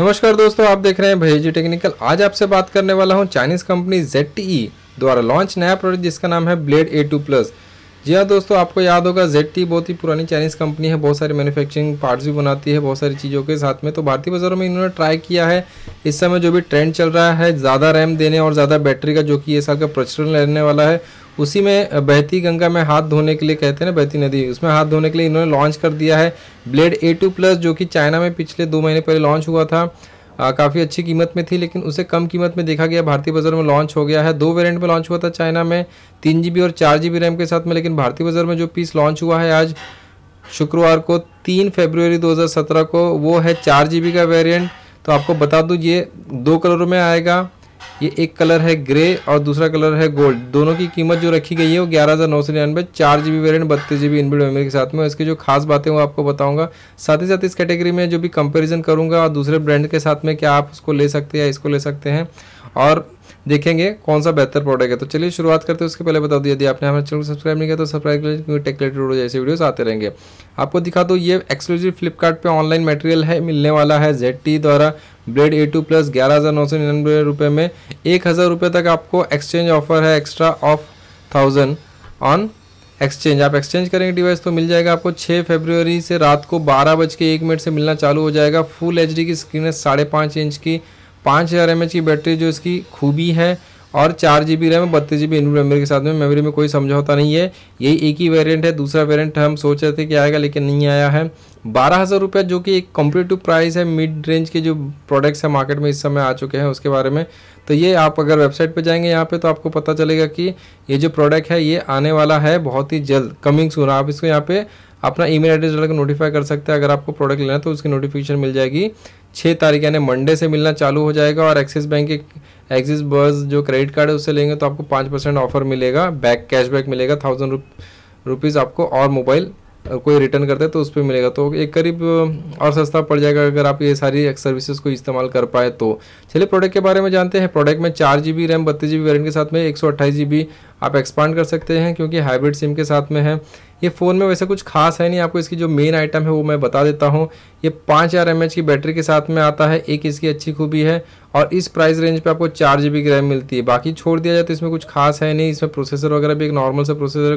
नमस्कार दोस्तों आप देख रहे हैं भैजी टेक्निकल आज आपसे बात करने वाला हूं चाइनीज कंपनी जेड e द्वारा लॉन्च नया प्रोडक्ट जिसका नाम है ब्लेड ए टू प्लस जी हाँ दोस्तों आपको याद होगा टी e बहुत ही पुरानी चाइनीज़ कंपनी है बहुत सारी मैन्युफैक्चरिंग पार्ट्स भी बनाती है बहुत सारी चीज़ों के साथ में तो भारतीय बाज़ारों में इन्होंने ट्राई किया है इस समय जो भी ट्रेंड चल रहा है ज़्यादा रैम देने और ज़्यादा बैटरी का जो कि ये साल का प्रचलन रहने वाला है उसी में बहती गंगा में हाथ धोने के लिए कहते हैं ना बहती नदी उसमें हाथ धोने के लिए इन्होंने लॉन्च कर दिया है ब्लेड ए टू प्लस जो कि चाइना में पिछले दो महीने पहले लॉन्च हुआ था काफ़ी अच्छी कीमत में थी लेकिन उसे कम कीमत में देखा गया भारतीय बाज़ार में लॉन्च हो गया है दो वेरिएंट में लॉन्च हुआ था चाइना में तीन जी और चार जी रैम के साथ में लेकिन भारतीय बाज़ार में जो पीस लॉन्च हुआ है आज शुक्रवार को तीन फेब्रुवरी 2017 को वो है चार जी का वेरिएंट तो आपको बता दूँ ये दो कलरों में आएगा ये एक कलर है ग्रे और दूसरा कलर है गोल्ड दोनों की कीमत जो रखी गई है वो ग्यारह हज़ार नौ सौ निन्यानवे चार जी बी वेरियंट बत्तीस जी बी इनबिल्ड मेमोरी के साथ में इसकी जो खास बातें वो आपको बताऊंगा साथ ही साथ इस कैटेगरी में जो भी कंपैरिजन करूंगा और दूसरे ब्रांड के साथ में क्या आप उसको ले सकते हैं इसको ले सकते हैं और देखेंगे कौन सा बेहतर प्रोडक्ट है तो चलिए शुरुआत करते हैं उसके पहले बता दिया यदि आपने हमारे चैनल को सब्सक्राइब नहीं किया तो सब्सक्राइब कर क्योंकि टेक रिलेटेड जैसे वीडियोस आते रहेंगे आपको दिखा दो ये एक्सक्लूसिव फ्लिपकार्ट ऑनलाइन मटेरियल है मिलने वाला है जेड टी द्वारा ब्लेड ए टू प्लस ग्यारह हज़ार नौ सौ निन्यानवे में एक हज़ार रुपये तक आपको एक्सचेंज ऑफर है extra off thousand on exchange आप एक्सचेंज करेंगे डिवाइस तो मिल जाएगा आपको 6 फरवरी से रात को बारह बज के एक मिनट से मिलना चालू हो जाएगा फुल एच की स्क्रीन है साढ़े पाँच इंच की पाँच हज़ार एम की बैटरी जो इसकी खूबी है और चार जी बी रैम बत्तीस जी बी इनपुट मेमोरी के साथ में मेमोरी में कोई समझौता नहीं है यही एक ही वेरिएंट है दूसरा वेरिएंट हम सोच रहे थे कि आएगा लेकिन नहीं आया है बारह हज़ार रुपये जो कि एक कॉम्पिटेटिव प्राइस है मिड रेंज के जो प्रोडक्ट्स हैं मार्केट में इस समय आ चुके हैं उसके बारे में तो ये आप अगर वेबसाइट पर जाएंगे यहाँ पर तो आपको पता चलेगा कि ये जो प्रोडक्ट है ये आने वाला है बहुत ही जल्द कमिंग सुन आप इसको यहाँ पे अपना ईमेल एड्रेस डालकर नोटिफाई कर सकते हैं अगर आपको प्रोडक्ट लेना है तो उसकी नोटिफिकेशन मिल जाएगी छः तारीख यानी मंडे से मिलना चालू हो जाएगा और एक्सिस बैंक के एक्सिस बर्स जो क्रेडिट कार्ड है उससे लेंगे तो आपको पाँच परसेंट ऑफर मिलेगा बैक कैशबैक मिलेगा थाउजेंड रुप रुपीज़ आपको और मोबाइल कोई रिटर्न करता है तो उस पर मिलेगा तो एक करीब और सस्ता पड़ जाएगा अगर आप ये सारी सर्विसेज को इस्तेमाल कर पाए तो चलिए प्रोडक्ट के बारे में जानते हैं प्रोडक्ट में चार जी बी रैम बत्तीस जी बी वेरियंट के साथ में एक सौ अट्ठाईस जी बी आप एक्सपांड कर सकते हैं क्योंकि हाइब्रिड सिम के साथ में है ये फ़ोन में वैसे कुछ खास है नहीं आपको इसकी जो मेन आइटम है वो मैं बता देता हूँ ये पाँच हज़ार एम की बैटरी के साथ में आता है एक इसकी अच्छी खूबी है और इस प्राइस रेंज पे आपको चार जी बी की रैम मिलती है बाकी छोड़ दिया जाए तो इसमें कुछ खास है नहीं इसमें प्रोसेसर वगैरह भी एक नॉर्मल सा प्रोसेसर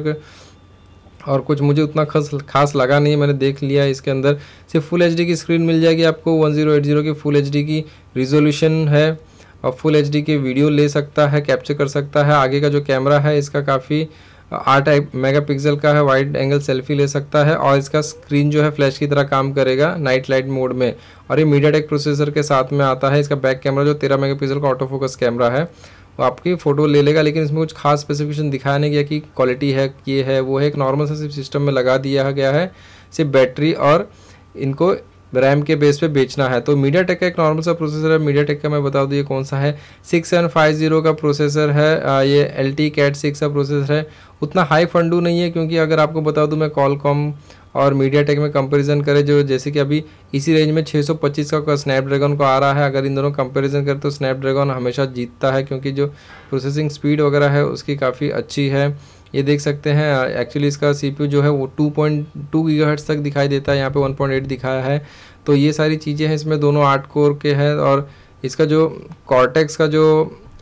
और कुछ मुझे उतना खास खास लगा नहीं मैंने देख लिया इसके अंदर सिर्फ फुल एच की स्क्रीन मिल जाएगी आपको 1080 की फुल एच की रिजोल्यूशन है और फुल एच की वीडियो ले सकता है कैप्चर कर सकता है आगे का जो कैमरा है इसका काफ़ी आठ मेगापिक्सल का है वाइड एंगल सेल्फी ले सकता है और इसका स्क्रीन जो है फ्लैश की तरह काम करेगा नाइट लाइट मोड में और ये मीडिया प्रोसेसर के साथ में आता है इसका बैक कैमरा जो तेरह पिक्सल का ऑटो फोकस कैमरा है वो आपकी फ़ोटो ले लेगा लेकिन इसमें कुछ खास स्पेसिफिकेशन दिखाया नहीं गया कि क्वालिटी है ये है वो है एक नॉर्मल सा सिर्फ सिस्टम में लगा दिया गया है सिर्फ बैटरी और इनको रैम के बेस पे बेचना है तो मीडिया टेक का एक नॉर्मल सा प्रोसेसर है मीडिया टेक का मैं बता दूँ ये कौन सा है सिक्स सेवन फाइव जीरो का प्रोसेसर है ये एल टी कैट सिक्स का प्रोसेसर है उतना हाई फंडू नहीं है क्योंकि अगर आपको बता दूँ मैं कॉल कॉम और मीडिया टेक में कंपैरिजन करें जो जैसे कि अभी इसी रेंज में 625 का स्नैपड्रैगन को आ रहा है अगर इन दोनों कंपेरिजन करें तो स्नैपड्रैगन हमेशा जीतता है क्योंकि जो प्रोसेसिंग स्पीड वगैरह है उसकी काफ़ी अच्छी है ये देख सकते हैं एक्चुअली इसका सीपीयू जो है वो 2.2 पॉइंट तक दिखाई देता है यहाँ पे 1.8 दिखाया है तो ये सारी चीज़ें हैं इसमें दोनों आठ कोर के हैं और इसका जो कॉर्टेक्स का जो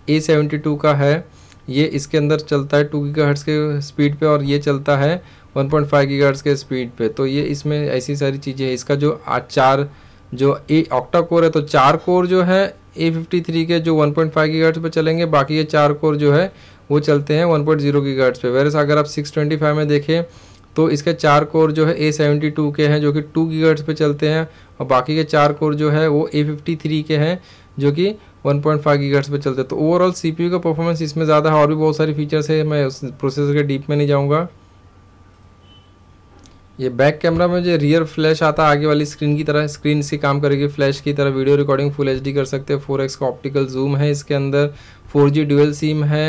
ए सेवेंटी टू का है ये इसके अंदर चलता है टू गीगा के स्पीड पे और ये चलता है 1.5 पॉइंट के स्पीड पे तो ये इसमें ऐसी सारी चीज़ें हैं इसका जो चार जो ए ऑक्टा कोर है तो चार कोर जो है ए फिफ्टी थ्री के जो वन पॉइंट फाइव पे पर चलेंगे बाकी ये चार कोर जो है वो चलते हैं वन पॉइंट जीरो पे वैरस अगर आप सिक्स ट्वेंटी फाइव में देखें तो इसके चार कोर जो है ए सेवेंटी टू के हैं जो कि टू गीगर्ट्स पे चलते हैं और बाकी के चार कोर जो है वो ए फिफ्टी थ्री के हैं जो कि वन पॉइंट फाइव पे चलते हैं तो ओवरऑल यू का परफॉर्मेंस इसमें ज़्यादा है और भी बहुत सारी फीचर्स है मैं उस प्रोसेसर के डीप में नहीं जाऊँगा ये बैक कैमरा में जो रियर फ्लैश आता है आगे वाली स्क्रीन की तरह स्क्रीन से काम करेगी फ्लैश की तरह वीडियो रिकॉर्डिंग फुल एच कर सकते हैं फोर एक्स का ऑप्टिकल जूम है इसके अंदर फोर जी ड्यूएल सिम है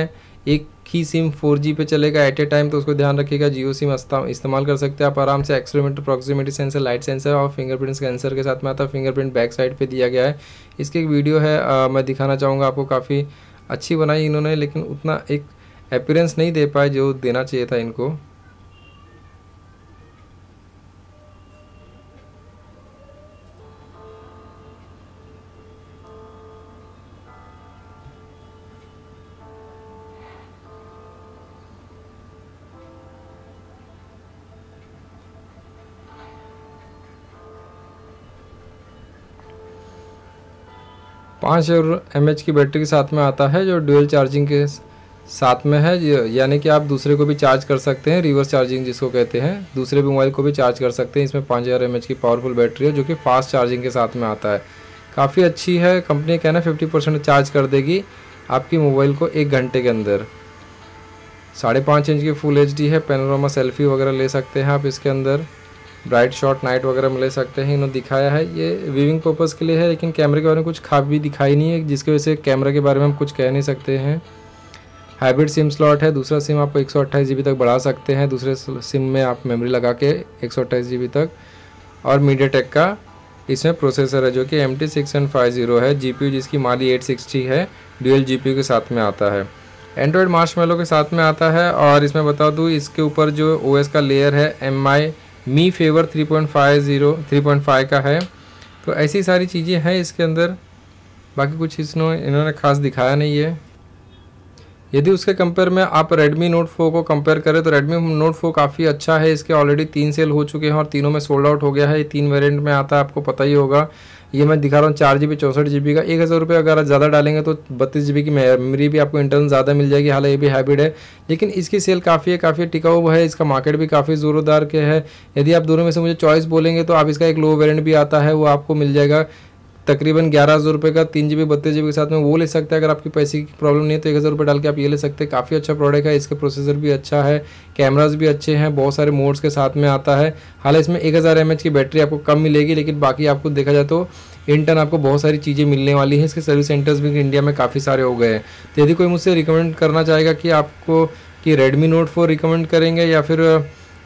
एक ही सिम 4G पे चलेगा एट ए टाइम तो उसको ध्यान रखिएगा जियो सिम इस्तेमाल कर सकते हैं आप आराम से accelerometer proximity sensor light sensor और फिंगरप्रिंट सेंसर के साथ में आता है फिंगरप्रिंट बैक साइड पर दिया गया है इसकी एक वीडियो है आ, मैं दिखाना चाहूँगा आपको काफ़ी अच्छी बनाई इन्होंने लेकिन उतना एक अपीरेंस नहीं दे पाए जो देना चाहिए था इनको पाँच एम की बैटरी के साथ में आता है जो डुअल चार्जिंग के साथ में है यानी कि आप दूसरे को भी चार्ज कर सकते हैं रिवर्स चार्जिंग जिसको कहते हैं दूसरे भी मोबाइल को भी चार्ज कर सकते हैं इसमें पाँच हज़ार एम की पावरफुल बैटरी है जो कि फास्ट चार्जिंग के साथ में आता है काफ़ी अच्छी है कंपनी कहना फिफ्टी परसेंट चार्ज कर देगी आपकी मोबाइल को एक घंटे के अंदर साढ़े पाँच इंच की फुल एच है पेनोरामा सेल्फी वगैरह ले सकते हैं आप इसके अंदर ब्राइट शॉट नाइट वगैरह में ले सकते हैं इन्होंने दिखाया है ये व्यूविंग पर्पज़ के लिए है लेकिन कैमरे के बारे में कुछ खाप भी दिखाई नहीं है जिसकी वजह से कैमरा के बारे में हम कुछ कह नहीं सकते हैं हाइब्रिड सिम स्लॉट है दूसरा सिम आपको एक सौ तक बढ़ा सकते हैं दूसरे सिम में आप मेमोरी लगा के एक सौ तक और मीडिया का इसमें प्रोसेसर है जो कि M T six N five zero है जी पी जिसकी माली एट सिक्सटी है डुअल जी पी यू के साथ में आता है एंड्रॉयड मार्शमेलो के साथ में आता है और इसमें बता दूँ इसके ऊपर जो ओ एस का लेयर है एम आई मी फेवर 3.50 3.5 का है तो ऐसी सारी चीज़ें हैं इसके अंदर बाकी कुछ इसने इन्होंने खास दिखाया नहीं है यदि उसके कंपेयर में आप Redmi Note 4 को कंपेयर करें तो Redmi Note 4 काफ़ी अच्छा है इसके ऑलरेडी तीन सेल हो चुके हैं और तीनों में सोल्ड आउट हो गया है ये तीन वेरिएंट में आता है आपको पता ही होगा ये मैं दिखा रहा हूँ चार जी बी चौंसठ जी बी का एक हज़ार रुपये अगर ज़्यादा डालेंगे तो बत्तीस जी बी की मेमोरी भी आपको इंटरनल ज़्यादा मिल जाएगी हालांकि ये भी हाइब्रिड है लेकिन इसकी सेल काफ़ी है काफ़ी टिकाऊ है इसका मार्केट भी काफ़ी ज़ोरदार के है यदि आप दोनों में से मुझे चॉइस बोलेंगे तो आप इसका एक लो वेरियंट भी आता है वो आपको मिल जाएगा तकरीबन ग्यारह हज़ार रुपये का तीन जी बी बत्तीस जी बी के साथ में वो ले सकते हैं अगर आपकी पैसे की प्रॉब्लम नहीं है तो एक हज़ार रुपये डाल के आप ये ले सकते हैं काफ़ी अच्छा प्रोडक्ट है इसका प्रोसेसर भी अच्छा है कैमराज भी अच्छे हैं बहुत सारे मोड्स के साथ में आता है हालांकि इसमें एक हज़ार एम एच की बैटरी आपको कम मिलेगी लेकिन बाकी आपको देखा जाए तो इन आपको बहुत सारी चीज़ें मिलने वाली हैं इसके सर्विस सेंटर्स भी इंडिया में काफ़ी सारे हो गए हैं तो यदि कोई मुझसे रिकमेंड करना चाहेगा कि आपको कि रेडमी नोट फोर रिकमेंड करेंगे या फिर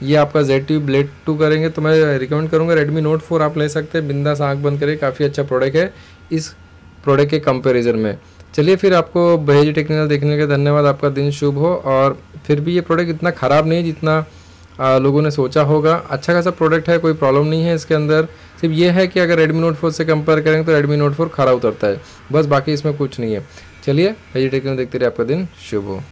ये आपका जेड टी ब्लेड टू करेंगे तो मैं रिकमेंड करूँगा रेडमी नोट फोर आप ले सकते हैं सा आँख बंद करिए काफ़ी अच्छा प्रोडक्ट है इस प्रोडक्ट के कंपेरिजन में चलिए फिर आपको बहेज टेक्निकल देखने के धन्यवाद आपका दिन शुभ हो और फिर भी ये प्रोडक्ट इतना ख़राब नहीं जितना आ, लोगों ने सोचा होगा अच्छा खासा प्रोडक्ट है कोई प्रॉब्लम नहीं है इसके अंदर सिर्फ ये है कि अगर रेडमी नोट फोर से कंपेयर करेंगे तो रेडमी नोट फोर खराब उतरता है बस बाकी इसमें कुछ नहीं है चलिए टेक्निकल देखते रहिए आपका दिन शुभ हो